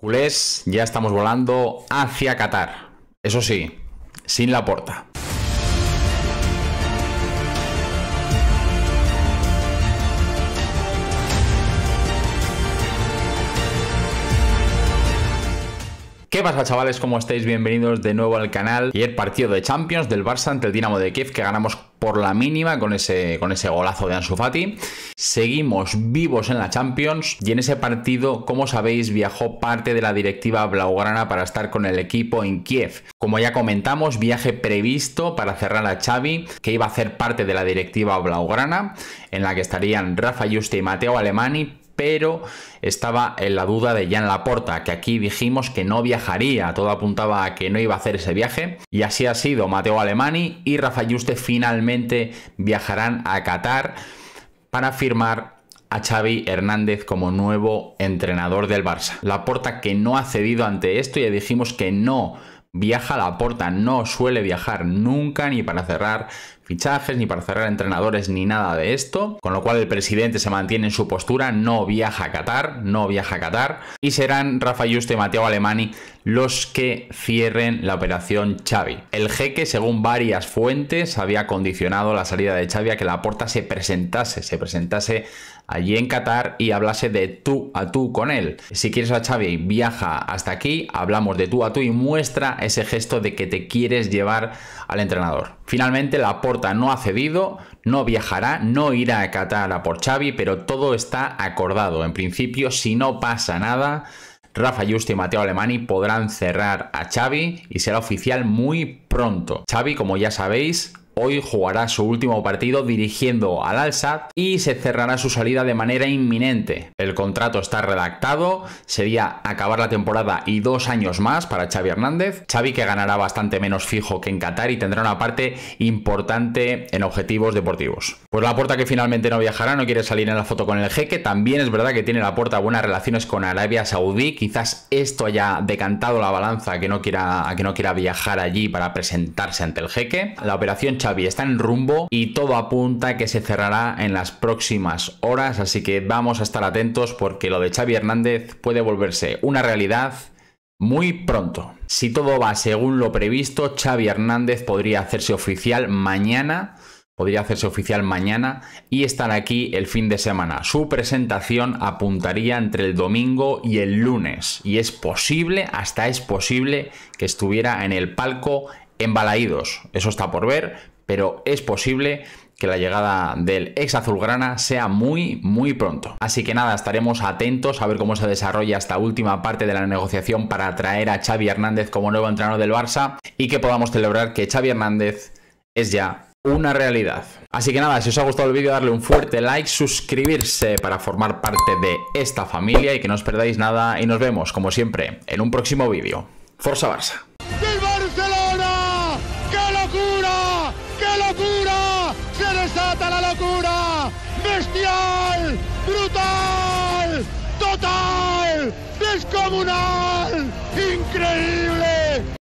Culés, ya estamos volando hacia Qatar. Eso sí, sin la porta. ¿Qué pasa chavales? ¿Cómo estáis? Bienvenidos de nuevo al canal. Y el partido de Champions del Barça ante el Dinamo de Kiev que ganamos por la mínima con ese, con ese golazo de Ansu Fati. Seguimos vivos en la Champions y en ese partido, como sabéis, viajó parte de la directiva blaugrana para estar con el equipo en Kiev. Como ya comentamos, viaje previsto para cerrar a Xavi, que iba a ser parte de la directiva blaugrana, en la que estarían Rafa Juste y Mateo Alemani, pero estaba en la duda de Jan Laporta, que aquí dijimos que no viajaría, todo apuntaba a que no iba a hacer ese viaje, y así ha sido, Mateo Alemani y Rafa Juste finalmente viajarán a Qatar para firmar a Xavi Hernández como nuevo entrenador del Barça. Laporta que no ha cedido ante esto, ya dijimos que no viaja a la porta, no suele viajar nunca ni para cerrar fichajes, ni para cerrar entrenadores, ni nada de esto. Con lo cual el presidente se mantiene en su postura, no viaja a Qatar, no viaja a Qatar. Y serán Rafa Justo y Mateo Alemani los que cierren la operación Xavi. El jeque, según varias fuentes, había condicionado la salida de Xavi a que la porta se presentase, se presentase allí en Qatar y hablase de tú a tú con él. Si quieres a Xavi, viaja hasta aquí, hablamos de tú a tú y muestra ese gesto de que te quieres llevar al entrenador. Finalmente, la porta no ha cedido, no viajará, no irá a Qatar a por Xavi, pero todo está acordado. En principio, si no pasa nada, Rafa Justi y Mateo Alemani podrán cerrar a Xavi y será oficial muy pronto. Xavi, como ya sabéis, Hoy jugará su último partido dirigiendo al Al-Sadd y se cerrará su salida de manera inminente. El contrato está redactado, sería acabar la temporada y dos años más para Xavi Hernández. Xavi que ganará bastante menos fijo que en Qatar y tendrá una parte importante en objetivos deportivos. Pues la puerta que finalmente no viajará, no quiere salir en la foto con el jeque. También es verdad que tiene la puerta buenas relaciones con Arabia Saudí. Quizás esto haya decantado la balanza que no quiera, que no quiera viajar allí para presentarse ante el jeque. La operación está en rumbo y todo apunta que se cerrará en las próximas horas, así que vamos a estar atentos porque lo de Xavi Hernández puede volverse una realidad muy pronto. Si todo va según lo previsto, Xavi Hernández podría hacerse oficial mañana podría hacerse oficial mañana y estar aquí el fin de semana. Su presentación apuntaría entre el domingo y el lunes y es posible, hasta es posible que estuviera en el palco embalaídos Eso está por ver, pero es posible que la llegada del ex azulgrana sea muy, muy pronto. Así que nada, estaremos atentos a ver cómo se desarrolla esta última parte de la negociación para traer a Xavi Hernández como nuevo entrenador del Barça y que podamos celebrar que Xavi Hernández es ya una realidad. Así que nada, si os ha gustado el vídeo darle un fuerte like, suscribirse para formar parte de esta familia y que no os perdáis nada y nos vemos como siempre en un próximo vídeo. Forza Barça. brutal, total, descomunal, increíble.